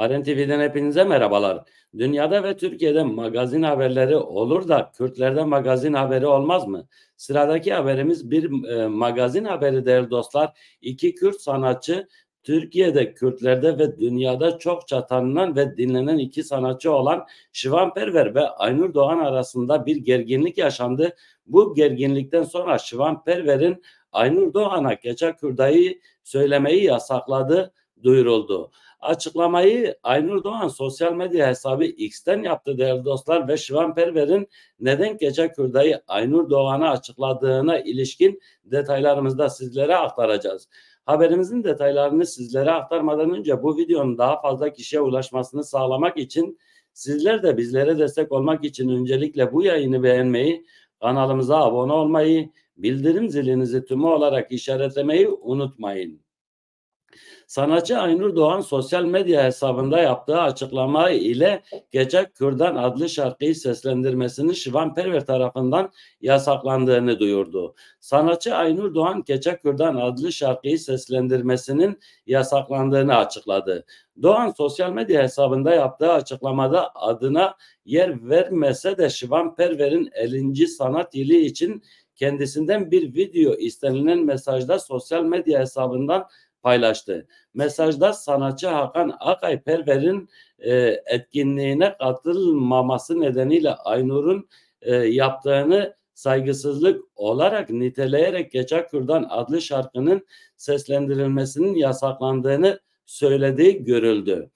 Haren TV'den hepinize merhabalar. Dünyada ve Türkiye'de magazin haberleri olur da Kürtlerde magazin haberi olmaz mı? Sıradaki haberimiz bir e, magazin haberi değerli dostlar. İki Kürt sanatçı Türkiye'de Kürtlerde ve dünyada çok tanınan ve dinlenen iki sanatçı olan Şivan Perver ve Aynur Doğan arasında bir gerginlik yaşandı. Bu gerginlikten sonra Şivan Perver'in Aynur Doğan'a Keçe Kürdayı söylemeyi yasakladı duyuruldu. Açıklamayı Aynur Doğan sosyal medya hesabı X'ten yaptı değerli dostlar ve Şivan Perver'in neden Gece Kürdayı Aynur Doğan'a açıkladığına ilişkin detaylarımızda sizlere aktaracağız. Haberimizin detaylarını sizlere aktarmadan önce bu videonun daha fazla kişiye ulaşmasını sağlamak için sizler de bizlere destek olmak için öncelikle bu yayını beğenmeyi, kanalımıza abone olmayı, bildirim zilinizi tümü olarak işaretlemeyi unutmayın. Sanatçı Aynur Doğan sosyal medya hesabında yaptığı açıklama ile Gece Kürdan adlı şarkıyı seslendirmesinin Şivan Perver tarafından yasaklandığını duyurdu. Sanatçı Aynur Doğan Gece Kürdan adlı şarkıyı seslendirmesinin yasaklandığını açıkladı. Doğan sosyal medya hesabında yaptığı açıklamada adına yer vermese de Şivan Perver'in 50. sanat yılı için kendisinden bir video istenilen mesajda sosyal medya hesabından paylaştı. Mesajda sanatçı Hakan Akay Perver'in e, etkinliğine katılmaması nedeniyle Aynur'un e, yaptığını saygısızlık olarak niteleyerek Geçer Kürdan adlı şarkının seslendirilmesinin yasaklandığını söylediği görüldü.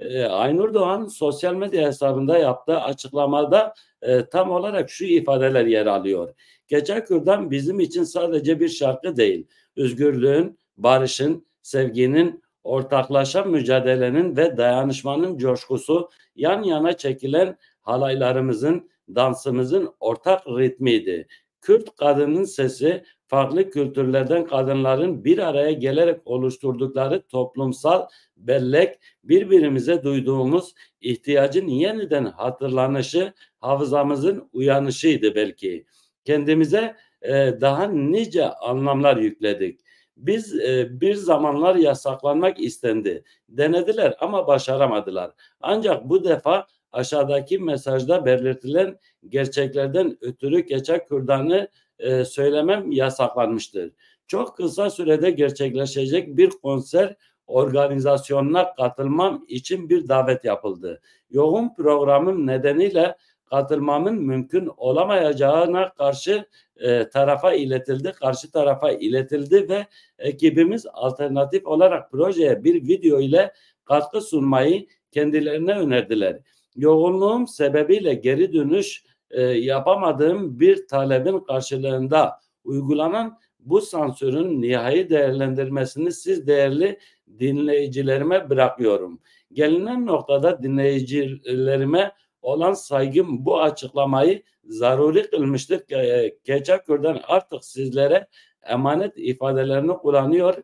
E, Aynur Doğan sosyal medya hesabında yaptığı açıklamada e, tam olarak şu ifadeler yer alıyor. Geçer Kürdan bizim için sadece bir şarkı değil, özgürlüğün, barışın, sevginin, ortaklaşa mücadelenin ve dayanışmanın coşkusu yan yana çekilen halaylarımızın, dansımızın ortak ritmiydi. Kürt kadının sesi farklı kültürlerden kadınların bir araya gelerek oluşturdukları toplumsal bellek birbirimize duyduğumuz ihtiyacın yeniden hatırlanışı hafızamızın uyanışıydı belki. Kendimize e, daha nice anlamlar yükledik. Biz e, bir zamanlar yasaklanmak istendi. Denediler ama başaramadılar. Ancak bu defa aşağıdaki mesajda belirtilen gerçeklerden ötürü Keçek Kürdan'ı e, söylemem yasaklanmıştır. Çok kısa sürede gerçekleşecek bir konser organizasyonuna katılmam için bir davet yapıldı. Yoğun programım nedeniyle katılmamın mümkün olamayacağına karşı e, tarafa iletildi. Karşı tarafa iletildi ve ekibimiz alternatif olarak projeye bir video ile katkı sunmayı kendilerine önerdiler. Yoğunluğum sebebiyle geri dönüş e, yapamadığım bir talebin karşılığında uygulanan bu sansürün nihai değerlendirmesini siz değerli dinleyicilerime bırakıyorum. Gelinen noktada dinleyicilerime olan saygım bu açıklamayı zaruri kılmıştır. E, Keçakür'den artık sizlere emanet ifadelerini kullanıyor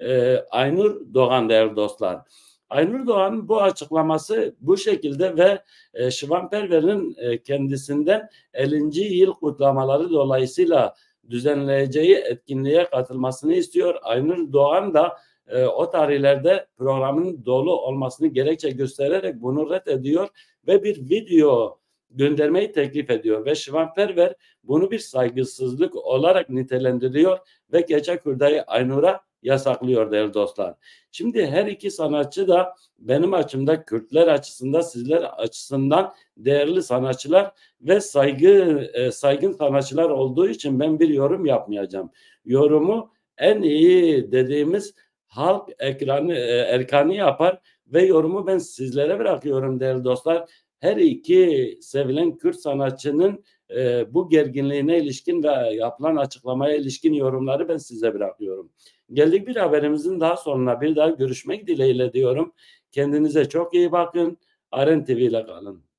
e, Aynur Doğan değerli dostlar. Aynur Doğan bu açıklaması bu şekilde ve e, Şivan Perver'in e, kendisinden 50. yıl kutlamaları dolayısıyla düzenleyeceği etkinliğe katılmasını istiyor. Aynur Doğan da e, o tarihlerde programın dolu olmasını gerekçe göstererek bunu reddediyor ve bir video göndermeyi teklif ediyor ve Şivan Perver bunu bir saygısızlık olarak nitelendiriyor ve Gece kürdayı Aynur'a yasaklıyor değerli dostlar. Şimdi her iki sanatçı da benim açımda Kürtler açısından sizler açısından değerli sanatçılar ve saygı e, saygın sanatçılar olduğu için ben bir yorum yapmayacağım. Yorumu en iyi dediğimiz halk ekranı, e, erkanı yapar ve yorumu ben sizlere bırakıyorum değerli dostlar. Her iki sevilen Kürt sanatçının e, bu gerginliğine ilişkin ve yapılan açıklamaya ilişkin yorumları ben size bırakıyorum. Geldik bir haberimizin daha sonuna bir daha görüşmek dileğiyle diyorum. Kendinize çok iyi bakın. Aren TV ile kalın.